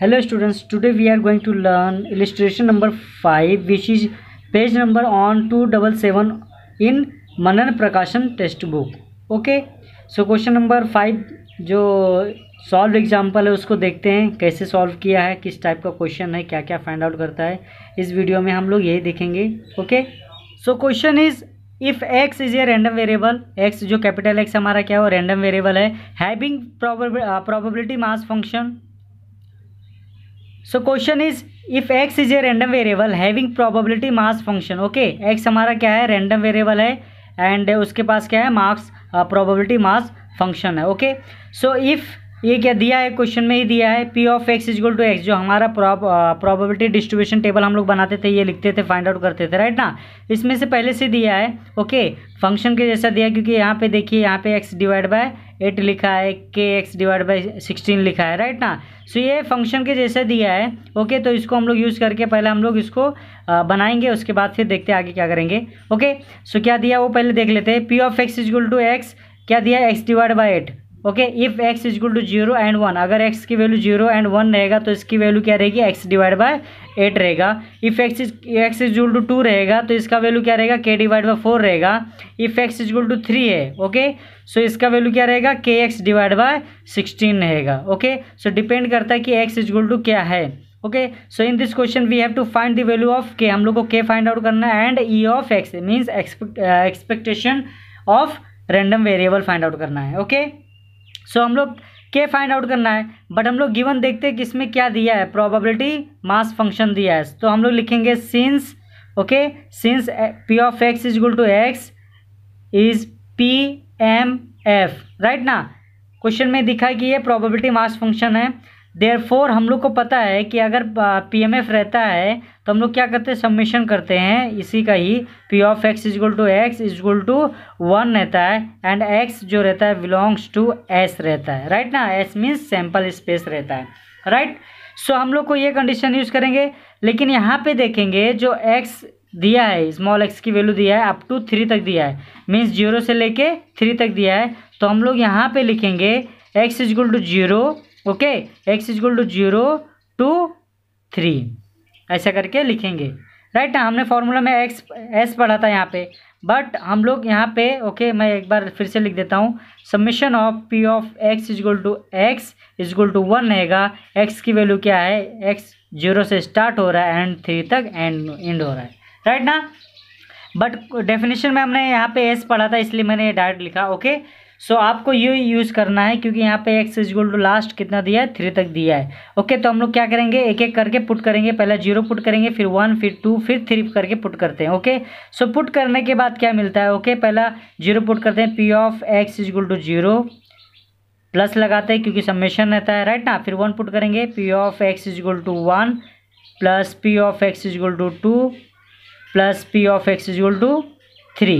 Hello students today we are going to learn illustration number five which is page number on two double seven in Manan Prakashan text book okay so question number five जो solve example है उसको देखते हैं कैसे solve किया है किस type का क्वेश्चन है क्या क्या फाइंड आउट करता है इस वीडियो में हम लोग यही देखेंगे okay so question is if X is a random variable X जो कैपिटल एक्स हमारा क्या है वो रैंडम वेरिएबल है having probability mass function so question is if X is a random variable having probability mass function okay X हमारा क्या है random variable है एंड उसके पास क्या है मार्क्स प्रोबेबिलिटी मास फंक्शन है ओके सो इफ़ ये क्या दिया है क्वेश्चन में ही दिया है P of X equal to X जो हमारा प्रॉबिलिटी डिस्ट्रीब्यूशन टेबल हम लोग बनाते थे ये लिखते थे फाइंड आउट करते थे राइट ना इसमें से पहले से दिया है ओके फंक्शन के जैसा दिया क्योंकि यहाँ पे देखिए यहाँ पे एक्स डिवाइड बाय एट लिखा है के एक्स डिवाइड बाई सिक्सटीन लिखा है राइट ना सो ये फंक्शन के जैसा दिया है ओके तो इसको हम लोग यूज़ करके पहले हम लोग इसको बनाएंगे उसके बाद फिर देखते आगे क्या करेंगे ओके सो क्या दिया वो पहले देख लेते हैं P of X equal to X क्या दिया है X divide by eight okay if X equal to zero and one अगर एक्स की वैल्यू जीरो एंड वन रहेगा तो इसकी वैल्यू क्या रहेगी एक्स डिवाइड बाय एट रहेगा if X X equal to two रहेगा तो इसका वैल्यू क्या रहेगा के डिवाइड बाय फोर रहेगा if X equal to three है ओके सो इसका वैल्यू क्या रहेगा K X divide by sixteen रहेगा ओके सो डिपेंड करता है कि एक्स इक्वल टू क्या है okay so in this question we have to find the value of K हम लोग को के फाइंड आउट करना है and E of X means expectation of random variable find out करना है ओके okay? सो हम लोग के फाइंड आउट करना है बट हम लोग गिवन देखते हैं कि इसमें क्या दिया है प्रोबेबिलिटी मास फंक्शन दिया है तो हम लोग लिखेंगे since okay since P of X is equal to X is P M F right ना क्वेश्चन में दिखा कि ये प्रोबेबिलिटी मास फंक्शन है देर फोर हम लोग को पता है कि अगर पी एम एफ रहता है तो हम लोग क्या करते हैं सबमिशन करते हैं इसी का ही P of X equal to X is equal to one रहता है एंड एक्स जो रहता है बिलोंग्स टू एस रहता है राइट ना एस मीन्स सैम्पल स्पेस रहता है राइट सो so, हम लोग को ये कंडीशन यूज़ करेंगे लेकिन यहाँ पे देखेंगे जो एक्स दिया है स्मॉल एक्स की वैल्यू दिया है अप टू थ्री तक दिया है मीन्स जीरो से लेके थ्री तक दिया है तो हम लोग यहाँ पे लिखेंगे X is equal to zero okay X is equal to zero to three ऐसा करके लिखेंगे राइट right, हमने फार्मूला में एक्स एस पढ़ा था यहाँ पे बट हम लोग यहाँ पे ओके okay, मैं एक बार फिर से लिख देता हूँ summation of P of X is equal to X is equal to one रहेगा एक्स की वैल्यू क्या है एक्स जीरो से स्टार्ट हो रहा है एंड थ्री तक एंड एंड हो रहा है राइट right ना बट डेफिनेशन में हमने यहाँ पे एस पढ़ा था इसलिए मैंने डायरेक्ट लिखा ओके सो so, आपको ये यूज़ करना है क्योंकि यहाँ पे X is equal to last कितना दिया है थ्री तक दिया है ओके okay, तो हम लोग क्या करेंगे एक एक करके पुट करेंगे पहले जीरो पुट करेंगे फिर वन फिर टू फिर थ्री करके पुट करते हैं ओके सो पुट करने के बाद क्या मिलता है ओके okay, पहला जीरो पुट करते हैं P of X is equal to zero plus लगाते हैं क्योंकि सम्मेशन रहता है राइट हाँ, ना फिर वन पुट करेंगे P of X is equal to one plus P of X is equal to two plus P of X equal to three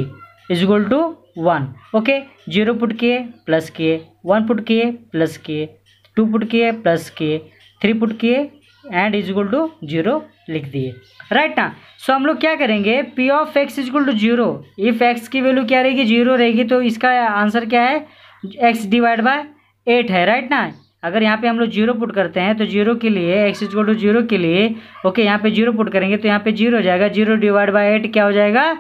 equal to one okay zero put किए plus किए one put किए plus किए two put किए plus किए three put किए and equal to zero लिख दिए right ना सो हम लोग क्या करेंगे P of X equal to zero if X की वैल्यू क्या रहेगी जीरो रहेगी तो इसका आंसर क्या है एक्स डिवाइड बाय एट है राइट ना अगर यहाँ पे हम लोग जीरो पुट करते हैं तो जीरो के लिए एक्स इज टू जीरो के लिए ओके यहाँ पे जीरो पुट करेंगे तो यहाँ पे जीरो हो जाएगा जीरो डिवाइड बाई एट क्या हो जाएगा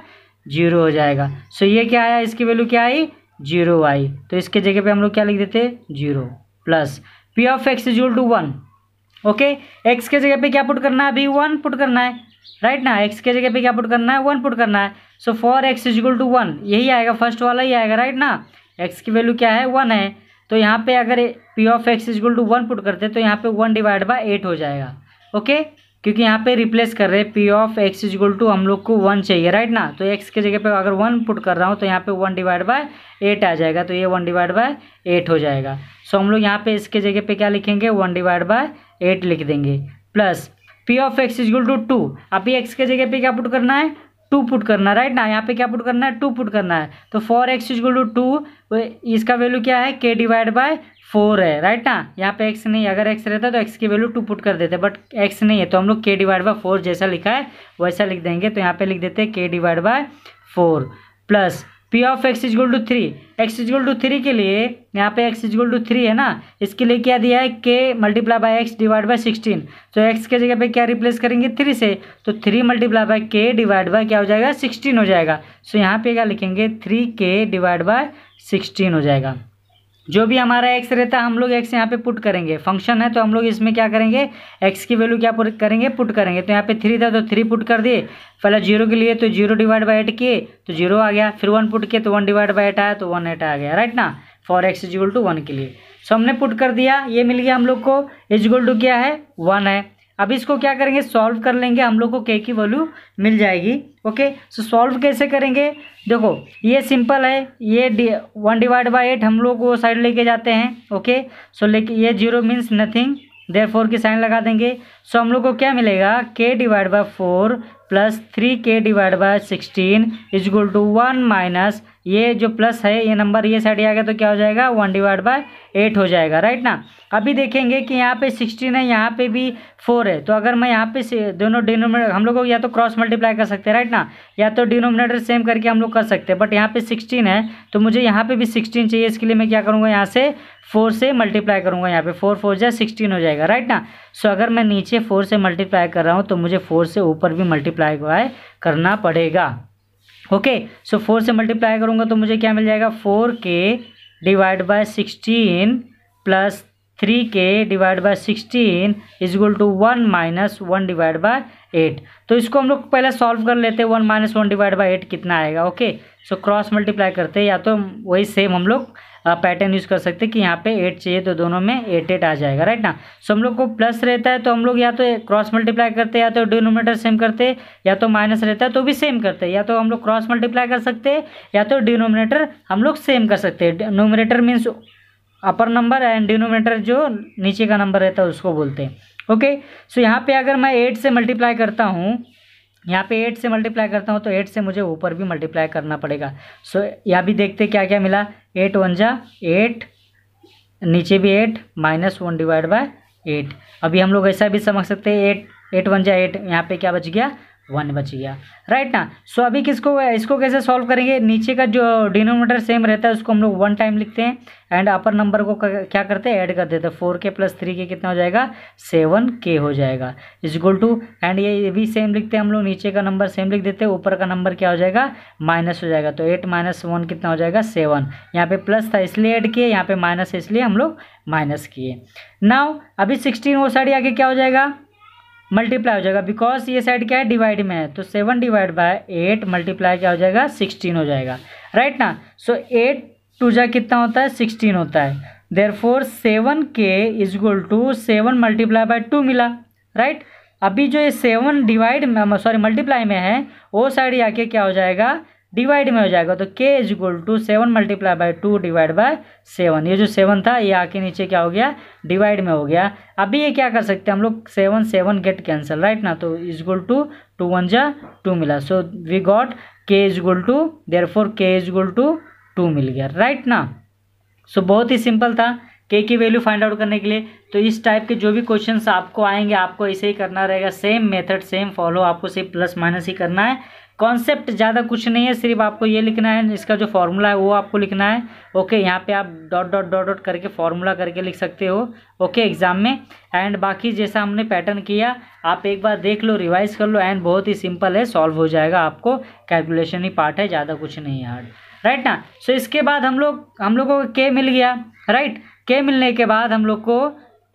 जीरो हो जाएगा सो ये क्या आया इसकी वैल्यू क्या आई जीरो आई तो इसके जगह पे हम लोग क्या लिख देते zero plus P of X is to one okay X के जगह पे क्या पुट करना है अभी वन पुट करना है राइट ना एक्स के जगह पे क्या पुट करना है वन पुट करना है so for X equal to one यही आएगा फर्स्ट वाला ही आएगा राइट ना एक्स की वैल्यू क्या है वन है तो यहाँ पे अगर P of X is equal to one put करते तो यहाँ पे वन डिवाइड बाई एट हो जाएगा ओके क्योंकि यहाँ पे रिप्लेस कर रहे हैं P of X is equal to हम लोग को वन चाहिए राइट ना तो एक्स के जगह पे अगर वन पुट कर रहा हूँ तो यहाँ पे वन डिवाइड बाय एट आ जाएगा तो ये वन डिवाइड बाय एट हो जाएगा सो हम लोग यहाँ पे इसके जगह पे क्या लिखेंगे वन डिवाइड बाय एट लिख देंगे plus P of X is equal to two अभी एक्स के जगह पे क्या पुट करना है टू पुट करना राइट ना यहाँ पे क्या पुट करना है टू पुट करना है तो four X is equal to two इसका वैल्यू क्या है के डिवाइड बाय फोर है राइट ना यहाँ पे एक्स नहीं अगर एक्स रहता तो एक्स की वैल्यू टू पुट कर देते बट एक्स नहीं है तो हम लोग के डिवाइड बाय फोर जैसा लिखा है वैसा लिख देंगे तो यहाँ पे लिख देते हैं K divide by four plus P of X is equal to three X is equal to three के लिए यहाँ पे एक्स इजगुल टू थ्री है ना इसके लिए क्या दिया है K multiply by X divide by sixteen तो एक्स के जगह पे क्या रिप्लेस करेंगे थ्री से तो three multiply by K divide by क्या हो जाएगा सिक्सटीन हो जाएगा सो so यहाँ पे क्या लिखेंगे three K divide by sixteen हो जाएगा जो भी हमारा एक्स रहता है हम लोग एक्स यहाँ पे पुट करेंगे फंक्शन है तो हम लोग इसमें क्या करेंगे एक्स की वैल्यू क्या पुट करेंगे पुट करेंगे तो यहाँ पे थ्री था तो थ्री पुट कर दिए पहले जीरो के लिए तो जीरो डिवाइड बाई एट किए तो जीरो आ गया फिर वन पुट किए तो वन डिवाइड बाई एट आया तो वन एट आ गया राइट ना for X is to one के लिए सो हमने पुट कर दिया ये मिल गया हम लोग को इज टू क्या है वन है अब इसको क्या करेंगे सॉल्व कर लेंगे हम लोग को के की वैल्यू मिल जाएगी ओके सो सॉल्व कैसे करेंगे देखो ये सिंपल है ये वन डिवाइड बाई एट हम लोग वो साइड लेके जाते हैं ओके सो लेके ये zero means nothing therefore की साइन लगा देंगे सो so, हम लोग को क्या मिलेगा K divide by four plus three K divide by sixteen is equal to one minus ये जो प्लस है ये नंबर ये साइड आ गया तो क्या हो जाएगा वन डिवाइड बाय एट हो जाएगा राइट ना अभी देखेंगे कि यहाँ पे सिक्सटीन है यहाँ पे भी फोर है तो अगर मैं यहाँ पे दोनों डिनोमिनेटर हम लोग या तो क्रॉस मल्टीप्लाई कर सकते हैं राइट ना या तो डिनोमिनेटर सेम करके हम लोग कर सकते हैं बट यहाँ पे सिक्सटीन है तो मुझे यहाँ पे भी सिक्सटीन चाहिए इसके लिए मैं क्या करूँगा यहाँ से फोर से मल्टीप्लाई करूँगा यहाँ पे फोर फोर जाए सिक्सटीन हो जाएगा राइट ना सो so, अगर मैं नीचे फोर से मल्टीप्लाई कर रहा हूँ तो मुझे फोर से ऊपर भी मल्टीप्लाई करना पड़ेगा ओके सो फोर से मल्टीप्लाई करूँगा तो मुझे क्या मिल जाएगा four K divide by sixteen plus three K divide by sixteen equal to one minus one divide by eight तो इसको हम लोग पहले सॉल्व कर लेते हैं one minus one divide by eight कितना आएगा ओके सो क्रॉस मल्टीप्लाई करते हैं या तो वही सेम हम लोग पैटर्न यूज़ कर सकते हैं कि यहाँ पे एट चाहिए तो दोनों में एट एट आ जाएगा राइट ना सो हम लोग को प्लस रहता है तो हम लोग या तो क्रॉस मल्टीप्लाई करते हैं या तो डिनोमीटर सेम करते हैं या तो माइनस रहता है तो भी सेम करते हैं या तो हम लोग क्रॉस मल्टीप्लाई कर सकते हैं या तो डिनोमिनेटर हम लोग सेम कर सकते हैं numerator means upper number and denominator जो नीचे का नंबर रहता है उसको बोलते हैं ओके सो यहाँ पे अगर मैं एट से मल्टीप्लाई करता हूँ यहाँ पे एट से मल्टीप्लाई करता हूँ तो एट से मुझे ऊपर भी मल्टीप्लाई करना पड़ेगा सो so, यहाँ भी देखते क्या क्या मिला एट वन जा एट नीचे भी eight minus one divide by eight अभी हम लोग ऐसा भी समझ सकते हैं एट एट वन जा एट यहाँ पे क्या बच गया वन बच गया राइट ना सो अभी किसको इसको कैसे सॉल्व करेंगे नीचे का जो डिनोमीटर सेम रहता है उसको हम लोग वन टाइम लिखते हैं एंड अपर नंबर को क्या करते हैं ऐड कर देते हैं फोर के प्लस थ्री के कितना हो जाएगा सेवन के हो जाएगा इज इक्वल टू एंड ये भी सेम लिखते हैं हम लोग नीचे का नंबर सेम लिख देते हैं ऊपर का नंबर क्या हो जाएगा माइनस हो जाएगा तो एट माइनस वन कितना हो जाएगा सेवन यहाँ पे प्लस था इसलिए ऐड किए यहाँ पे माइनस इसलिए हम लोग माइनस किए नाव अभी सिक्सटीन वो साइड आके क्या हो जाएगा मल्टीप्लाई हो जाएगा बिकॉज ये साइड क्या है डिवाइड में है तो seven divide by eight multiply क्या हो जाएगा सिक्सटीन हो जाएगा राइट right ना सो एट टू जा कितना होता है सिक्सटीन होता है therefore seven K equal to seven multiply by two मिला राइट right? अभी जो ये सेवन डिवाइड सॉरी मल्टीप्लाई में है वो साइड आके क्या हो जाएगा डिवाइड में हो जाएगा तो K is equal to seven multiply by two divide by seven ये जो सेवन था ये आके नीचे क्या हो गया डिवाइड में हो गया अभी ये क्या कर सकते हैं हम लोग seven seven get cancel right ना तो is equal to two one जा टू मिला so we got K is equal to therefore K is equal to two मिल गया राइट ना सो so, बहुत ही सिंपल था के की वैल्यू फाइंड आउट करने के लिए तो इस टाइप के जो भी क्वेश्चंस आपको आएंगे आपको ऐसे ही करना रहेगा सेम मेथड सेम फॉलो आपको सिर्फ प्लस माइनस ही करना है कॉन्सेप्ट ज़्यादा कुछ नहीं है सिर्फ आपको ये लिखना है इसका जो फॉर्मूला है वो आपको लिखना है ओके यहाँ पे आप डॉट डॉट डॉट डॉट करके फॉर्मूला करके लिख सकते हो ओके एग्ज़ाम में एंड बाकी जैसा हमने पैटर्न किया आप एक बार देख लो रिवाइज कर लो एंड बहुत ही सिंपल है सॉल्व हो जाएगा आपको कैलकुलेशन ही पार्ट है ज़्यादा कुछ नहीं है हार्ड राइट ना सो so, इसके बाद हम लोग हम लोग को के मिल गया राइट right? के मिलने के बाद हम लोग को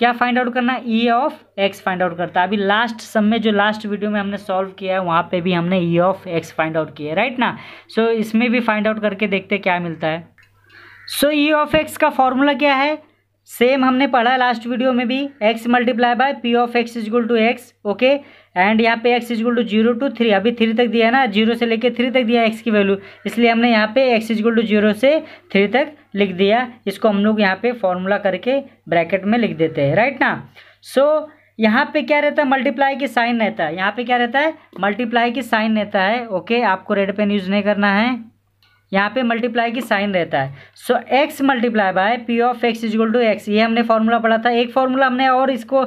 क्या फाइंड आउट करना E of X find out करता है अभी लास्ट सम में जो लास्ट वीडियो में हमने सॉल्व किया है वहाँ पे भी हमने E of X find out किया है राइट ना सो so, इसमें भी फाइंड आउट करके देखते क्या मिलता है सो ई ऑफ एक्स का फॉर्मूला क्या है सेम हमने पढ़ा है लास्ट वीडियो में भी X multiply by P of X is equal to X okay and यहाँ पे X is equal to zero to three अभी थ्री तक दिया है ना जीरो से लेके थ्री तक दिया है एक्स की वैल्यू इसलिए हमने यहाँ पे एक्स इजगुल टू जीरो से थ्री तक लिख दिया इसको हम लोग यहाँ पे फॉर्मूला करके ब्रैकेट में लिख देते हैं राइट ना सो so, यहाँ पे क्या रहता है मल्टीप्लाई की साइन रहता है यहाँ पे क्या रहता है मल्टीप्लाई की साइन रहता है ओके आपको रेड पेन यूज़ नहीं करना है यहाँ पे मल्टीप्लाई की साइन रहता है so X multiply by P of X equal to X ये हमने फॉर्मूला पढ़ा था एक फॉर्मूला हमने और इसको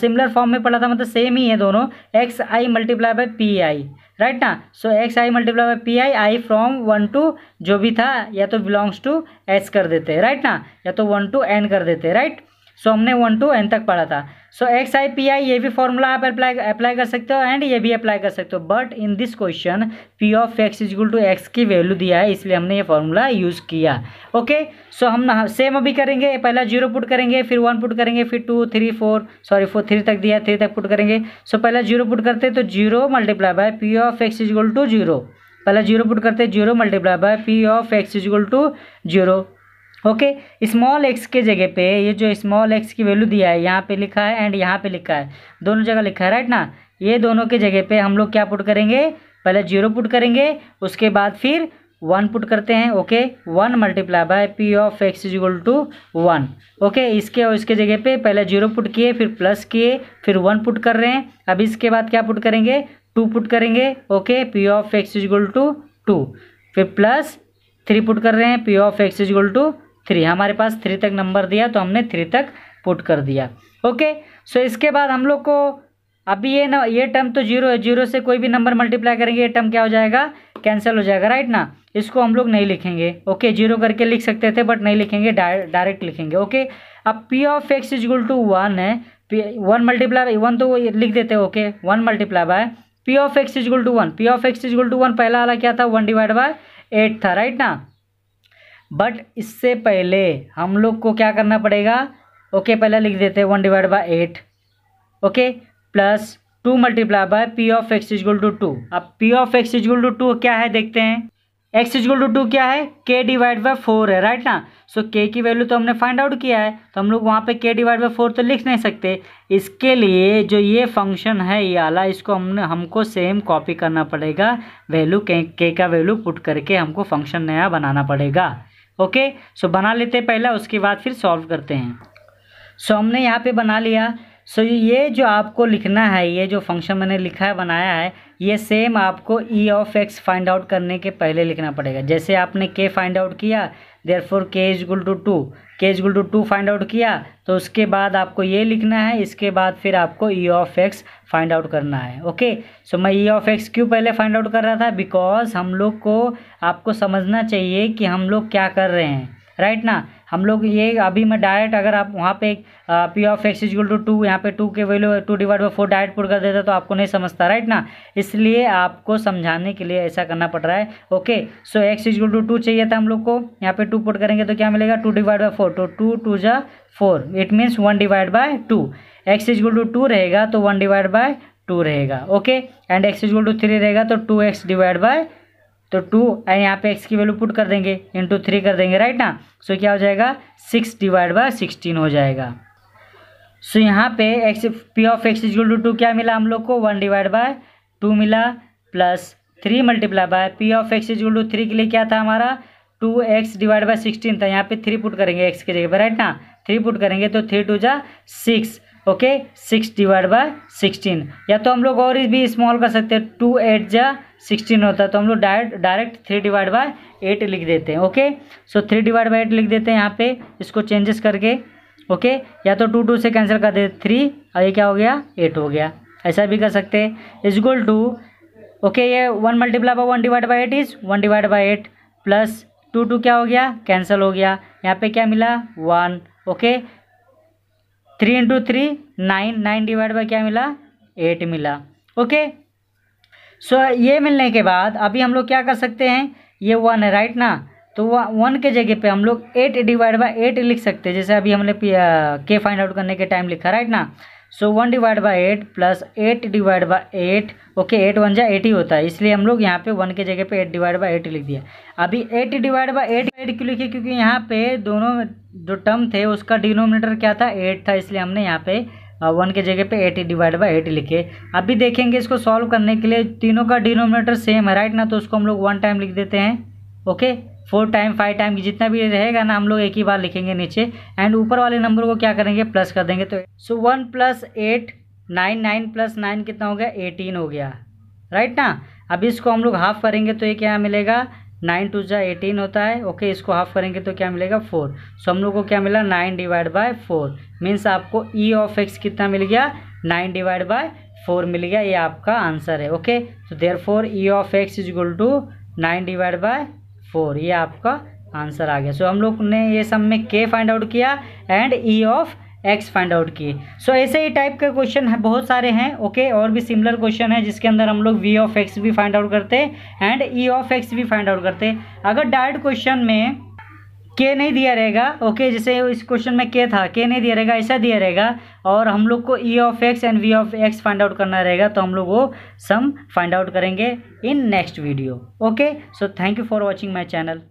सिमिलर फॉर्म में पढ़ा था मतलब सेम ही है दोनों X I multiply by P I right ना so X I multiply by P I I from one to जो भी था या तो बिलोंग्स टू एस कर देते हैं राइट ना या तो वन टू एन कर देते राइट राइट सो हमने वन टू एन तक पढ़ा था सो एक्स आई पी आई ये भी फॉर्मूला आप अप्लाई अप्लाई कर सकते हो एंड ये भी अप्लाई कर सकते हो but in this question P of X equal to X की वैल्यू दिया है इसलिए हमने ये फॉर्मूला यूज़ किया ओके सो हम सेम अभी करेंगे पहला जीरो पुट करेंगे फिर वन पुट करेंगे फिर two three four sorry four three तक दिया थ्री तक पुट करेंगे सो so, पहला जीरो पुट करते तो zero multiply by P of X equal to zero पहला जीरो पुट करते zero multiply by P of X equal to zero okay small X के जगह पे ये जो स्मॉल एक्स की वैल्यू दिया है यहाँ पे लिखा है एंड यहाँ पे लिखा है दोनों जगह लिखा है राइट ना ये दोनों के जगह पे हम लोग क्या पुट करेंगे पहले जीरो पुट करेंगे उसके बाद फिर वन पुट करते हैं okay one multiply by P of X is equal to one okay इसके और इसके जगह पे पहले जीरो पुट किए फिर प्लस किए फिर वन पुट कर रहे हैं अब इसके बाद क्या पुट करेंगे टू पुट करेंगे okay P of X is equal to two फिर प्लस थ्री पुट कर रहे हैं P of X is equal to three हमारे पास थ्री तक नंबर दिया तो हमने थ्री तक पुट कर दिया ओके सो इसके बाद हम लोग को अभी ये न ये टर्म तो जीरो है जीरो से कोई भी नंबर मल्टीप्लाई करेंगे ये टर्म क्या हो जाएगा कैंसिल हो जाएगा राइट ना इसको हम लोग नहीं लिखेंगे ओके जीरो करके लिख सकते थे बट नहीं लिखेंगे डायरेक्ट लिखेंगे ओके अब P of X is equal to one है पी वन मल्टीप्लाई वन तो लिख देते okay one multiply by P of X is equal to one P of X is equal to one पहला वाला क्या था वन डिवाइड बाय एट था राइट ना बट इससे पहले हम लोग को क्या करना पड़ेगा ओके okay, पहला लिख देते हैं one divide by eight okay plus two multiply by P of X is equal to two अब P of X is equal to two क्या है देखते हैं एक्स इजगुल टू टू क्या है के डिवाइड बाय फोर है राइट ना सो so, के की वैल्यू तो हमने फाइंड आउट किया है तो हम लोग वहाँ पे के डिवाइड बाय फोर तो लिख नहीं सकते इसके लिए जो ये फंक्शन है ये आला इसको हमने हमको सेम कॉपी करना पड़ेगा वैल्यू के, के का वैल्यू पुट करके हमको फंक्शन नया बनाना पड़ेगा ओके सो बना लेते हैं पहला उसके बाद फिर सॉल्व करते हैं सो हमने यहाँ पे बना लिया सो so, ये जो आपको लिखना है ये जो फंक्शन मैंने लिखा है बनाया है ये सेम आपको E of X find out करने के पहले लिखना पड़ेगा जैसे आपने के फाइंड आउट किया therefore K is equal to two K is equal to two find out किया तो उसके बाद आपको ये लिखना है इसके बाद फिर आपको E of X find out करना है ओके सो मैं ई ऑफ एक्स क्यों पहले फाइंड आउट कर रहा था बिकॉज हम लोग को आपको समझना चाहिए कि हम लोग क्या कर रहे हैं राइट right ना हम लोग ये अभी मैं डायरेक्ट अगर आप वहाँ पे P of X equal to two यहाँ पे टू के value two divide by four direct put कर देता तो आपको नहीं समझता राइट ना इसलिए आपको समझाने के लिए ऐसा करना पड़ रहा है okay so X equal to two चाहिए था हम लोग को यहाँ पे टू पुट करेंगे तो क्या मिलेगा टू डिवाइड बाई फोर तो टू टू जा four it means one divide by two X equal to two रहेगा तो वन डिवाइड बाय टू रहेगा okay and X equal to three रहेगा तो टू एक्स डिवाइड बाय तो two and यहाँ पे एक्स की वैल्यू पुट कर देंगे इंटू थ्री कर देंगे राइट ना सो so, क्या हो जाएगा सिक्स डिवाइड बाय सिक्सटीन हो जाएगा सो so, यहाँ पे X P of X equal to two क्या मिला हम लोग को वन डिवाइड बाय टू मिला plus three multiply by P of X equal to three के लिए क्या था हमारा two X divide by sixteen था यहाँ पे थ्री पुट करेंगे एक्स की जगह पर राइट ना थ्री पुट करेंगे तो थ्री टू जा six okay six divide by sixteen या तो हम लोग और भी स्मॉल कर सकते हैं टू एट जा सिक्सटीन होता है तो हम लोग direct direct three divide by eight लिख देते हैं okay so three divide by eight लिख देते हैं यहाँ पे इसको चेंजेस करके ओके या तो टू टू से कैंसिल कर देते थ्री और ये क्या हो गया एट हो गया ऐसा भी कर सकते हैं गोल टू ओके ये one multiply by one divide by eight is one divide by eight plus two two क्या हो गया कैंसिल हो गया यहाँ पे क्या मिला one okay three into three nine nine divide by क्या मिला एट मिला ओके सो ये मिलने के बाद अभी हम लोग क्या कर सकते हैं ये वन है राइट ना तो वन के जगह पे हम लोग एट डिवाइड बाई एट लिख सकते हैं जैसे अभी हमने के फाइंड आउट करने के टाइम लिखा राइट ना so one divide by eight plus eight divide by eight okay eight one जा एट ही होता है इसलिए हम लोग यहाँ पे वन के जगह पे एट डिवाइड बाई एट लिख दिया अभी eight divide by eight eight क्यों लिखे क्योंकि यहाँ पे दोनों जो टर्म थे उसका डिनोमिनेटर क्या था एट था इसलिए हमने यहाँ पे हाँ, वन के जगह पे एटी डिवाइड बाई एटी लिखे अभी देखेंगे इसको सॉल्व करने के लिए तीनों का डिनोमिनेटर सेम है राइट ना तो उसको हम लोग वन टाइम लिख देते हैं okay four time five time जितना भी रहेगा ना हम लोग एक ही बार लिखेंगे नीचे एंड ऊपर वाले नंबर को क्या करेंगे प्लस कर देंगे तो so one plus eight nine nine plus nine कितना हो गया एटीन हो गया राइट ना अभी इसको हम लोग हाफ करेंगे तो ये क्या मिलेगा नाइन टू ज़ा एटीन होता है ओके इसको हाफ करेंगे तो क्या मिलेगा फोर सो हम लोग को क्या मिला nine divide by four means आपको ई ऑफ एक्स कितना मिल गया नाइन डिवाइड बाय फोर मिल गया ये आपका आंसर है ओके तो therefore E of X is equal to nine divide by four ये आपका आंसर आ गया सो so, हम लोग ने ये सब में के फाइंड आउट किया and E of X find out किए सो ऐसे ही टाइप के क्वेश्चन है बहुत सारे हैं ओके okay? और भी सिमिलर क्वेश्चन है जिसके अंदर हम लोग वी ऑफ एक्स भी फाइंड आउट करते एंड ई ऑफ एक्स भी फाइंड आउट करते अगर डायरेक्ट क्वेश्चन में के नहीं दिया रहेगा ओके जैसे इस क्वेश्चन में के था के नहीं दिया रहेगा ऐसा दिया रहेगा और हम लोग को E of X and V of X find out करना रहेगा तो हम लोग वो सम फाइंड आउट करेंगे in next video okay so thank you for watching my channel